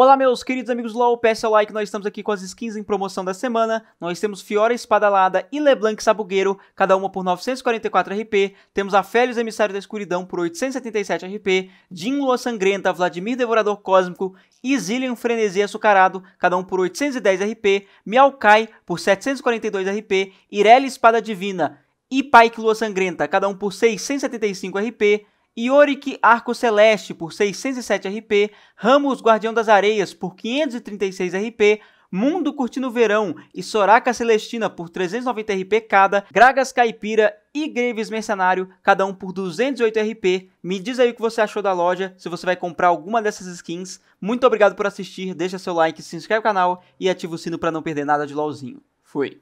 Olá meus queridos amigos LoL, peça o like, nós estamos aqui com as skins em promoção da semana, nós temos Fiora Espadalada e Leblanc Sabugueiro, cada uma por 944 RP, temos a Félios Emissário da Escuridão por 877 RP, Jin Lua Sangrenta, Vladimir Devorador Cósmico e Zillion Frenesi Açucarado, cada um por 810 RP, Kai por 742 RP, Irelia Espada Divina e Pyke Lua Sangrenta, cada um por 675 RP, Yorick Arco Celeste por 607 RP, Ramos Guardião das Areias por 536 RP, Mundo Curtindo Verão e Soraka Celestina por 390 RP cada, Gragas Caipira e Graves Mercenário, cada um por 208 RP. Me diz aí o que você achou da loja, se você vai comprar alguma dessas skins. Muito obrigado por assistir, deixa seu like, se inscreve no canal e ativa o sino para não perder nada de LOLzinho. Fui!